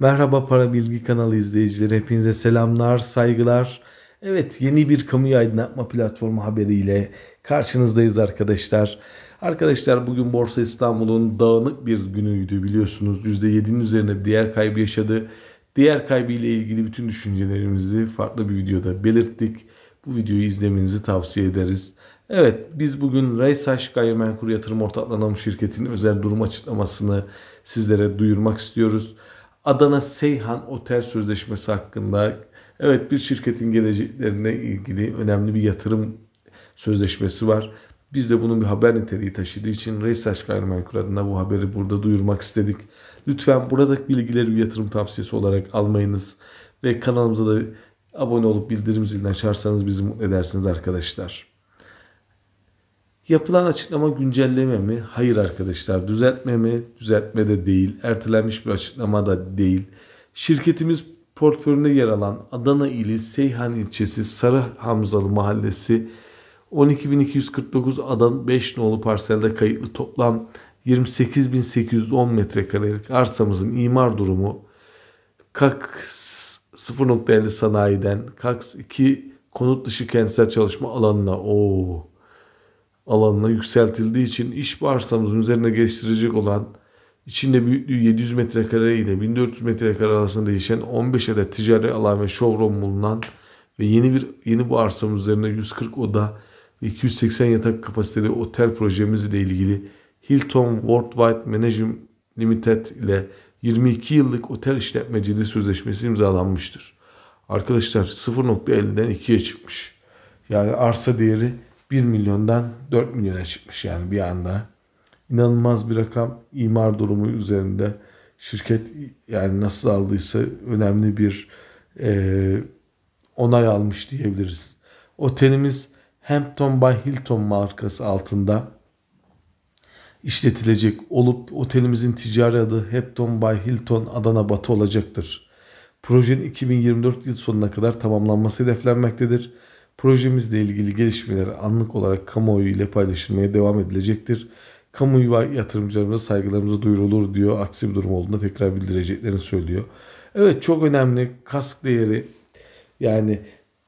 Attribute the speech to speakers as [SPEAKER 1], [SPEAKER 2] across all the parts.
[SPEAKER 1] Merhaba Para Bilgi kanalı izleyicileri. Hepinize selamlar, saygılar. Evet yeni bir kamuya aydınlatma platformu haberiyle karşınızdayız arkadaşlar. Arkadaşlar bugün Borsa İstanbul'un dağınık bir günüydü biliyorsunuz. %7'nin üzerinde bir değer kaybı yaşadı. Diğer kaybıyla ilgili bütün düşüncelerimizi farklı bir videoda belirttik. Bu videoyu izlemenizi tavsiye ederiz. Evet biz bugün Reysaş Gayrimenkul Yatırım Ortaklanım Şirketi'nin özel durum açıklamasını sizlere duyurmak istiyoruz. Adana Seyhan Otel Sözleşmesi hakkında evet bir şirketin geleceklerine ilgili önemli bir yatırım sözleşmesi var. Biz de bunun bir haber niteliği taşıdığı için Reysaç Gayrimenkul adına bu haberi burada duyurmak istedik. Lütfen buradaki bilgileri bir yatırım tavsiyesi olarak almayınız. Ve kanalımıza da abone olup bildirim zilini açarsanız bizi mutlu edersiniz arkadaşlar. Yapılan açıklama güncelleme mi? Hayır arkadaşlar. Düzeltme mi? Düzeltme de değil. Ertelenmiş bir açıklama da değil. Şirketimiz portföyünde yer alan Adana ili Seyhan ilçesi Sarı Hamzalı mahallesi 12.249 adan 5 nolu parselde kayıtlı toplam 28.810 metrekarelik arsamızın imar durumu KAKS 0.50 sanayiden KAKS 2 konut dışı kentsel çalışma alanına ooo alanına yükseltildiği için iş arsamızın üzerine geliştirecek olan içinde büyüklüğü 700 metrekare ile 1400 metrekare arasında değişen 15 adet ticari alan ve showroom bulunan ve yeni bir yeni bu arsamız üzerine 140 oda ve 280 yatak kapasiteli otel projemiz ile ilgili Hilton Worldwide Management Limited ile 22 yıllık otel işletme işletmeciliği sözleşmesi imzalanmıştır. Arkadaşlar 0.50'den 2'ye çıkmış. Yani arsa değeri 1 milyondan 4 milyona çıkmış yani bir anda. İnanılmaz bir rakam. İmar durumu üzerinde şirket yani nasıl aldıysa önemli bir e, onay almış diyebiliriz. Otelimiz Hampton by Hilton markası altında işletilecek olup otelimizin ticari adı Hampton by Hilton Adana Batı olacaktır. Projenin 2024 yıl sonuna kadar tamamlanması hedeflenmektedir. Projemizle ilgili gelişmeler anlık olarak kamuoyu ile paylaşılmaya devam edilecektir. Kamuoyu ve yatırımcılarımıza saygılarımızı duyurulur diyor. Aksi bir durum olduğunda tekrar bildireceklerini söylüyor. Evet çok önemli kask değeri yani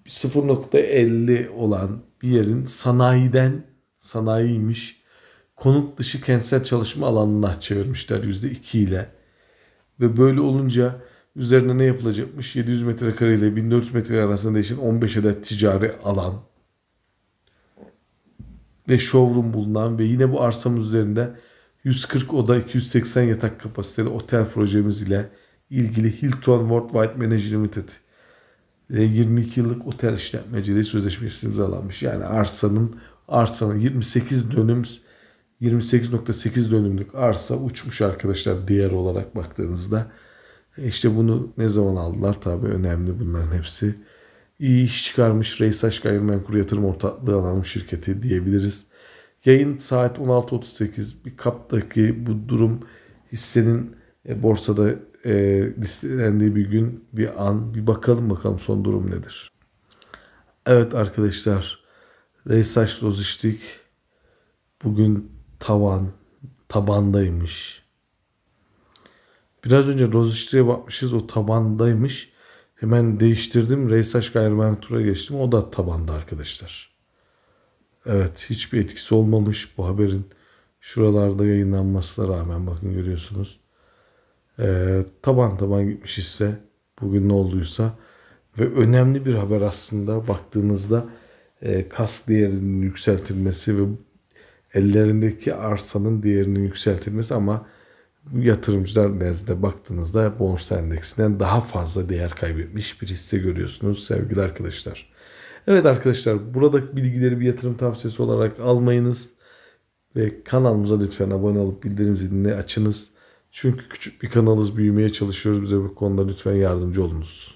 [SPEAKER 1] 0.50 olan bir yerin sanayiden sanayiymiş konut dışı kentsel çalışma alanına çevirmişler %2 ile. Ve böyle olunca Üzerine ne yapılacakmış? 700 metrekare ile 1400 metrekare arasında değişen 15 adet ticari alan ve showroom bulunan ve yine bu arsamız üzerinde 140 oda 280 yatak kapasiteli otel projemiz ile ilgili Hilton Worldwide Manage Limited 22 e, yıllık otel işletmeciliği sözleşmesi imzalanmış. Yani arsanın arsanın 28 dönüm 28.8 dönümlük arsa uçmuş arkadaşlar diğer olarak baktığınızda. E işte bunu ne zaman aldılar? Tabii önemli bunların hepsi. İyi iş çıkarmış Reysaş Gayrimenkul Yatırım Ortaklığı alan şirketi diyebiliriz. Yayın saat 16.38. Bir kaptaki bu durum hissenin e, borsada e, listelendiği bir gün, bir an. Bir bakalım bakalım son durum nedir? Evet arkadaşlar. Reysaş Lojistik bugün tavan, tabandaymış. Biraz önce Rozişti'ye bakmışız o tabandaymış. Hemen değiştirdim. Reysaş gayrimentura geçtim. O da tabanda arkadaşlar. Evet hiçbir etkisi olmamış bu haberin. Şuralarda yayınlanmasına rağmen bakın görüyorsunuz. Ee, taban taban gitmiş ise bugün ne olduysa ve önemli bir haber aslında baktığınızda e, kas değerinin yükseltilmesi ve ellerindeki arsanın değerinin yükseltilmesi ama yatırımcılar nezdinde baktığınızda borsa endeksinden daha fazla değer kaybetmiş bir hisse görüyorsunuz sevgili arkadaşlar. Evet arkadaşlar buradaki bilgileri bir yatırım tavsiyesi olarak almayınız ve kanalımıza lütfen abone olup bildirim zilini açınız. Çünkü küçük bir kanalız büyümeye çalışıyoruz bize bu konuda lütfen yardımcı olunuz.